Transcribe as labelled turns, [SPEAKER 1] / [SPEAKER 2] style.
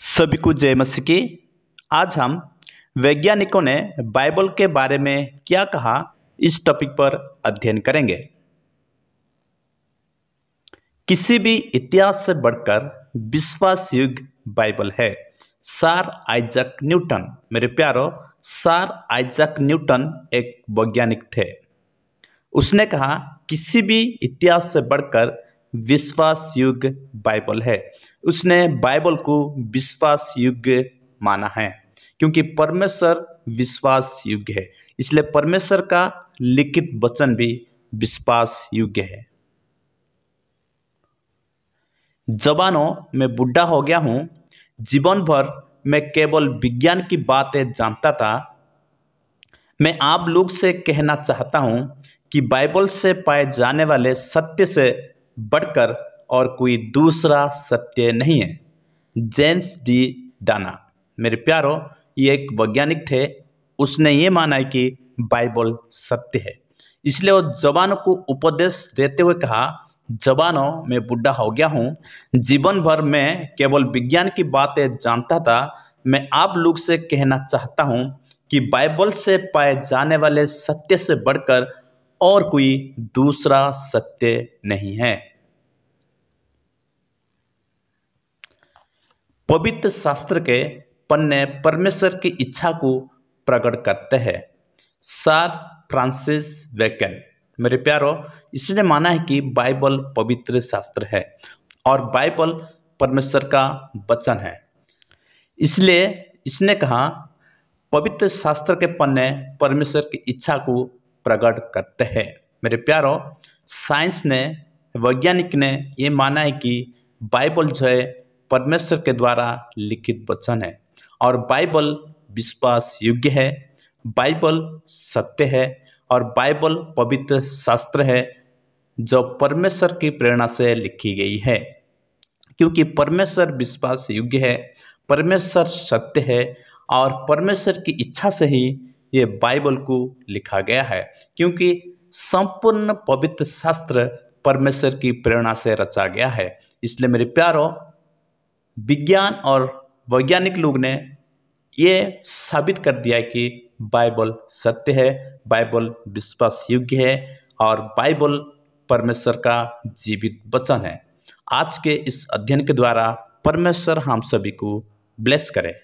[SPEAKER 1] सभी को जय मसी की आज हम वैज्ञानिकों ने बाइबल के बारे में क्या कहा इस टॉपिक पर अध्ययन करेंगे किसी भी इतिहास से बढ़कर विश्वास युग बाइबल है सार आइजक न्यूटन मेरे प्यारो सार आइजक न्यूटन एक वैज्ञानिक थे उसने कहा किसी भी इतिहास से बढ़कर विश्वास युग बाइबल है उसने बाइबल को विश्वास युग माना है क्योंकि परमेश्वर विश्वास युग है इसलिए परमेश्वर का लिखित वचन भी विश्वास युग है जवानों में बुढ़ा हो गया हूं जीवन भर मैं केवल विज्ञान की बातें जानता था मैं आप लोग से कहना चाहता हूं कि बाइबल से पाए जाने वाले सत्य से बढ़कर और कोई दूसरा सत्य नहीं है जेम्स डी डाना मेरे प्यारो ये एक वैज्ञानिक थे उसने ये माना है कि बाइबल सत्य है इसलिए वो जवानों को उपदेश देते हुए कहा जवानों मैं बुढ़ा हो गया हूँ जीवन भर में केवल विज्ञान की बातें जानता था मैं आप लोग से कहना चाहता हूँ कि बाइबल से पाए जाने वाले सत्य से बढ़कर और कोई दूसरा सत्य नहीं है पवित्र शास्त्र के पन्ने परमेश्वर की इच्छा को प्रकट करते हैं सार फ्रांसिस वेकन मेरे प्यारो इसने माना है कि बाइबल पवित्र शास्त्र है और बाइबल परमेश्वर का वचन है इसलिए इसने कहा पवित्र शास्त्र के पन्ने परमेश्वर की इच्छा को प्रकट करते हैं मेरे प्यारो साइंस ने वैज्ञानिक ने ये माना है कि बाइबल जो है परमेश्वर के द्वारा लिखित वचन है और बाइबल विश्वास योग्य है बाइबल सत्य है और बाइबल पवित्र शास्त्र है जो परमेश्वर की प्रेरणा से लिखी गई है क्योंकि परमेश्वर विश्वास योग्य है परमेश्वर सत्य है और परमेश्वर की इच्छा से ही ये बाइबल को लिखा गया है क्योंकि संपूर्ण पवित्र शास्त्र परमेश्वर की प्रेरणा से रचा गया है इसलिए मेरे प्यारों विज्ञान और वैज्ञानिक लोग ने यह साबित कर दिया कि बाइबल सत्य है बाइबल विश्वास योग्य है और बाइबल परमेश्वर का जीवित वचन है आज के इस अध्ययन के द्वारा परमेश्वर हम सभी को ब्लेस करें